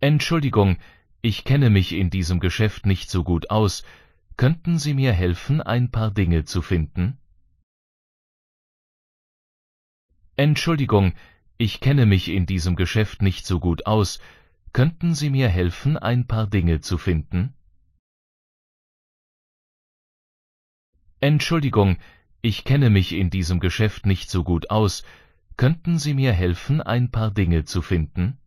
Entschuldigung, ich kenne mich in diesem Geschäft nicht so gut aus. Könnten Sie mir helfen, ein paar Dinge zu finden? Entschuldigung, ich kenne mich in diesem Geschäft nicht so gut aus. Könnten Sie mir helfen, ein paar Dinge zu finden? Entschuldigung, ich kenne mich in diesem Geschäft nicht so gut aus. Könnten Sie mir helfen, ein paar Dinge zu finden?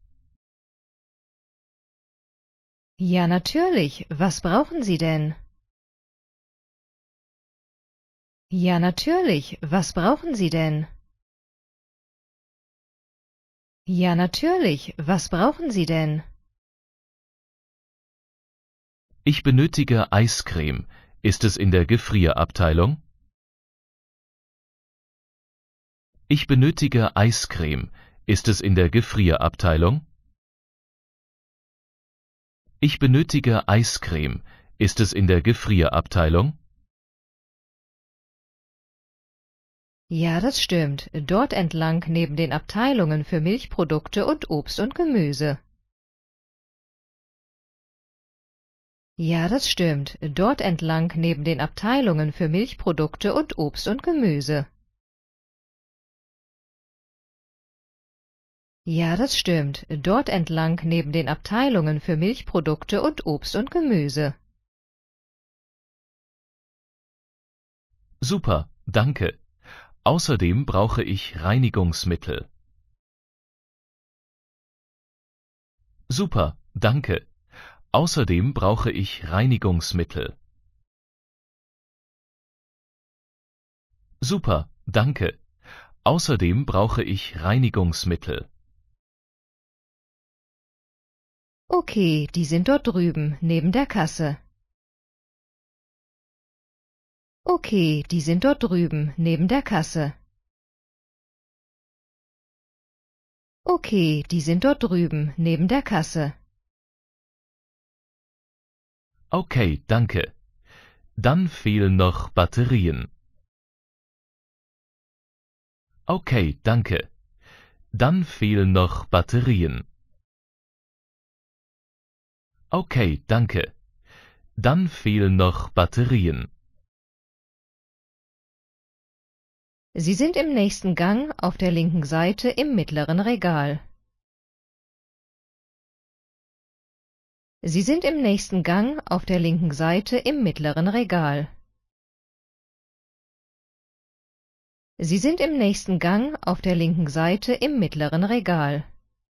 Ja, natürlich. Was brauchen Sie denn? Ja, natürlich. Was brauchen Sie denn? Ja, natürlich. Was brauchen Sie denn? Ich benötige Eiscreme. Ist es in der Gefrierabteilung? Ich benötige Eiscreme. Ist es in der Gefrierabteilung? Ich benötige Eiscreme. Ist es in der Gefrierabteilung? Ja, das stimmt. Dort entlang neben den Abteilungen für Milchprodukte und Obst und Gemüse. Ja, das stimmt. Dort entlang neben den Abteilungen für Milchprodukte und Obst und Gemüse. Ja, das stimmt. Dort entlang neben den Abteilungen für Milchprodukte und Obst und Gemüse. Super, danke. Außerdem brauche ich Reinigungsmittel. Super, danke. Außerdem brauche ich Reinigungsmittel. Super, danke. Außerdem brauche ich Reinigungsmittel. Okay, die sind dort drüben, neben der Kasse. Okay, die sind dort drüben, neben der Kasse. Okay, die sind dort drüben, neben der Kasse. Okay, danke. Dann fehlen noch Batterien. Okay, danke. Dann fehlen noch Batterien. Okay, danke. Dann fehlen noch Batterien. Sie sind im nächsten Gang auf der linken Seite im mittleren Regal. Sie sind im nächsten Gang auf der linken Seite im mittleren Regal. Sie sind im nächsten Gang auf der linken Seite im mittleren Regal.